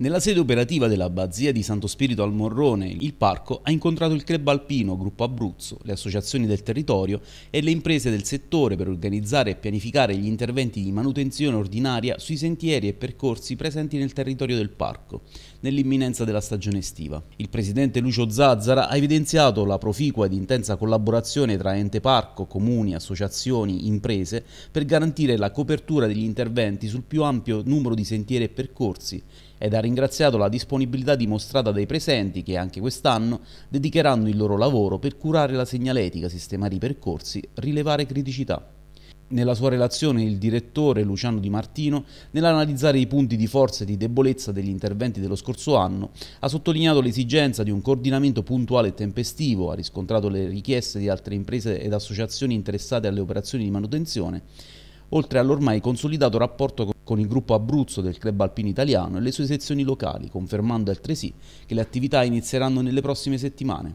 Nella sede operativa dell'Abbazia di Santo Spirito al Morrone, il parco ha incontrato il club alpino Gruppo Abruzzo, le associazioni del territorio e le imprese del settore per organizzare e pianificare gli interventi di manutenzione ordinaria sui sentieri e percorsi presenti nel territorio del parco, nell'imminenza della stagione estiva. Il presidente Lucio Zazzara ha evidenziato la proficua ed intensa collaborazione tra ente parco, comuni, associazioni, imprese per garantire la copertura degli interventi sul più ampio numero di sentieri e percorsi ed ha ringraziato la disponibilità dimostrata dai presenti che anche quest'anno dedicheranno il loro lavoro per curare la segnaletica, sistemare i percorsi, rilevare criticità. Nella sua relazione il direttore Luciano Di Martino, nell'analizzare i punti di forza e di debolezza degli interventi dello scorso anno, ha sottolineato l'esigenza di un coordinamento puntuale e tempestivo, ha riscontrato le richieste di altre imprese ed associazioni interessate alle operazioni di manutenzione oltre all'ormai consolidato rapporto con il gruppo Abruzzo del club alpino italiano e le sue sezioni locali, confermando altresì che le attività inizieranno nelle prossime settimane.